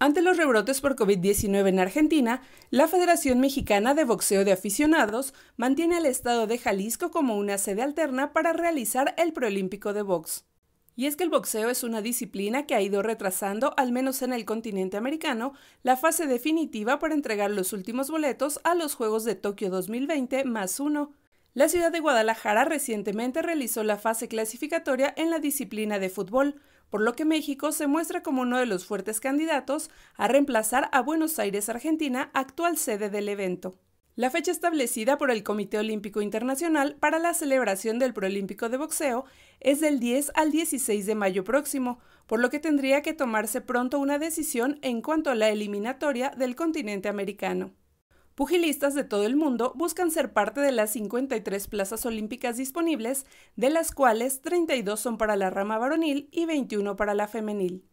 Ante los rebrotes por COVID-19 en Argentina, la Federación Mexicana de Boxeo de Aficionados mantiene al estado de Jalisco como una sede alterna para realizar el preolímpico de box. Y es que el boxeo es una disciplina que ha ido retrasando, al menos en el continente americano, la fase definitiva para entregar los últimos boletos a los Juegos de Tokio 2020 más uno. La ciudad de Guadalajara recientemente realizó la fase clasificatoria en la disciplina de fútbol, por lo que México se muestra como uno de los fuertes candidatos a reemplazar a Buenos Aires, Argentina, actual sede del evento. La fecha establecida por el Comité Olímpico Internacional para la celebración del Proolímpico de Boxeo es del 10 al 16 de mayo próximo, por lo que tendría que tomarse pronto una decisión en cuanto a la eliminatoria del continente americano. Pugilistas de todo el mundo buscan ser parte de las 53 plazas olímpicas disponibles, de las cuales 32 son para la rama varonil y 21 para la femenil.